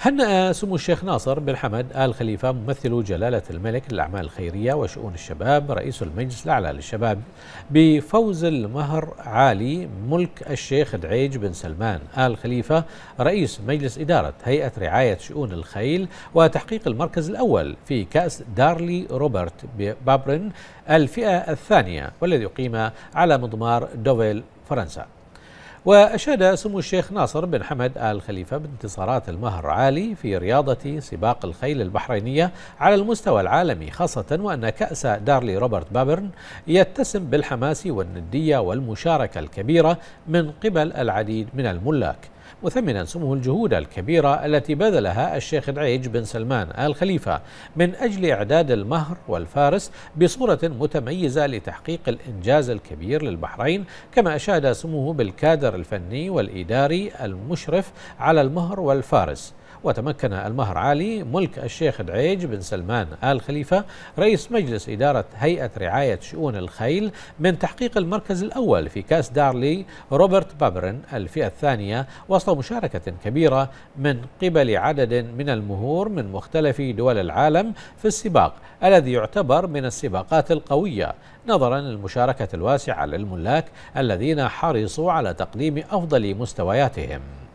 هنأ سمو الشيخ ناصر بن حمد آل خليفة ممثل جلالة الملك للأعمال الخيرية وشؤون الشباب رئيس المجلس الأعلى للشباب بفوز المهر عالي ملك الشيخ دعيج بن سلمان آل خليفة رئيس مجلس إدارة هيئة رعاية شؤون الخيل وتحقيق المركز الأول في كأس دارلي روبرت بابرن الفئة الثانية والذي أقيم على مضمار دوفيل فرنسا وأشاد سمو الشيخ ناصر بن حمد آل خليفة بانتصارات المهر عالي في رياضة سباق الخيل البحرينية على المستوى العالمي خاصة وأن كأس دارلي روبرت بابرن يتسم بالحماس والندية والمشاركة الكبيرة من قبل العديد من الملاك مثمنا سمه الجهود الكبيرة التي بذلها الشيخ العيج بن سلمان آل خليفة من أجل إعداد المهر والفارس بصورة متميزة لتحقيق الإنجاز الكبير للبحرين كما أشاد سموه بالكادر الفني والإداري المشرف على المهر والفارس وتمكن المهر علي ملك الشيخ دعيج بن سلمان آل خليفة رئيس مجلس إدارة هيئة رعاية شؤون الخيل من تحقيق المركز الأول في كاس دارلي روبرت بابرن الفئة الثانية وسط مشاركة كبيرة من قبل عدد من المهور من مختلف دول العالم في السباق الذي يعتبر من السباقات القوية نظرا للمشاركة الواسعة للملاك الذين حرصوا على تقديم أفضل مستوياتهم